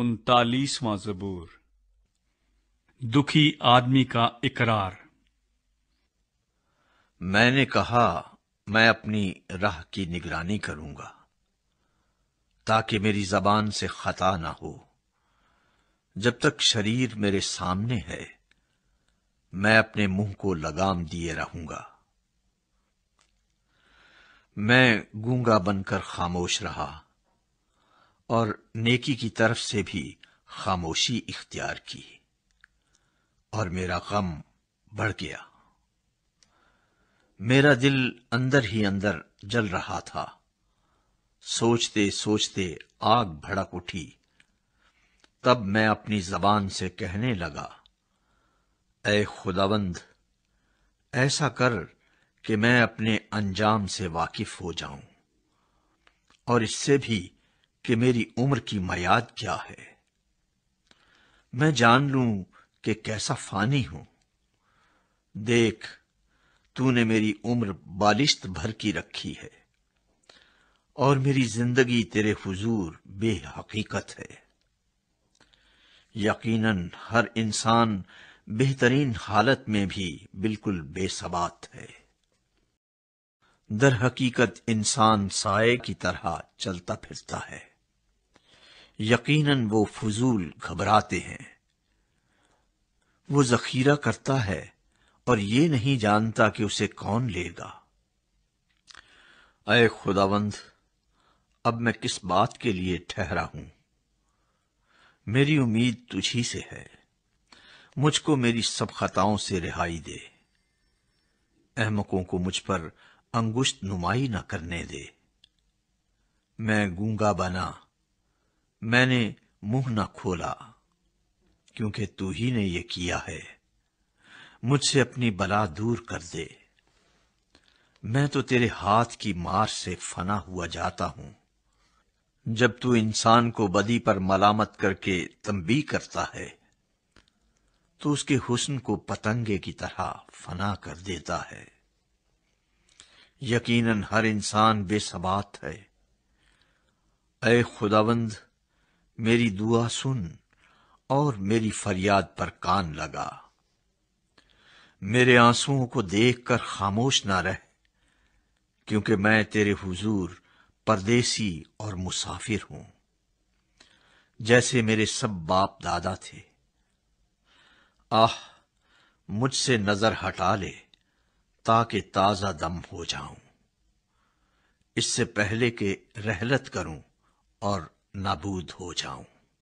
उनतालीसवां जबूर दुखी आदमी का इकरार मैंने कहा मैं अपनी राह की निगरानी करूंगा ताकि मेरी जबान से खता ना हो जब तक शरीर मेरे सामने है मैं अपने मुंह को लगाम दिए रहूंगा मैं गूंगा बनकर खामोश रहा और नेकी की तरफ से भी खामोशी इख्तियार की और मेरा गम बढ़ गया मेरा दिल अंदर ही अंदर जल रहा था सोचते सोचते आग भड़क उठी तब मैं अपनी जबान से कहने लगा ए खुदावंद ऐसा कर कि मैं अपने अंजाम से वाकिफ हो जाऊं और इससे भी कि मेरी उम्र की मयाद क्या है मैं जान लू कि कैसा फानी हूं देख तूने मेरी उम्र बालिश्त भर की रखी है और मेरी जिंदगी तेरे हुजूर बेहकीकत है यकीनन हर इंसान बेहतरीन हालत में भी बिल्कुल बेसबात है दर हकीकत इंसान साय की तरह चलता फिरता है यकीनन वो फजूल घबराते हैं वो जखीरा करता है और ये नहीं जानता कि उसे कौन लेगा अय खुदावंद अब मैं किस बात के लिए ठहरा हूं मेरी उम्मीद तुझी से है मुझको मेरी सब खताओं से रिहाई दे अहमकों को मुझ पर अंगुश्त नुमाई न करने दे मैं गूंगा बना मैंने मुंह न खोला क्योंकि तू ही ने यह किया है मुझसे अपनी बला दूर कर दे मैं तो तेरे हाथ की मार से फना हुआ जाता हूं जब तू इंसान को बदी पर मलामत करके तंबी करता है तो उसके हुस्न को पतंगे की तरह फना कर देता है यकीनन हर इंसान बेसबात है अय खुदावंद मेरी दुआ सुन और मेरी फरियाद पर कान लगा मेरे आंसुओं को देखकर खामोश ना रह क्योंकि मैं तेरे हुजूर परदेसी और मुसाफिर हूं जैसे मेरे सब बाप दादा थे आह मुझसे नजर हटा ले ताकि ताजा दम हो जाऊं इससे पहले के रहलत करूं और नाबूद हो जाऊं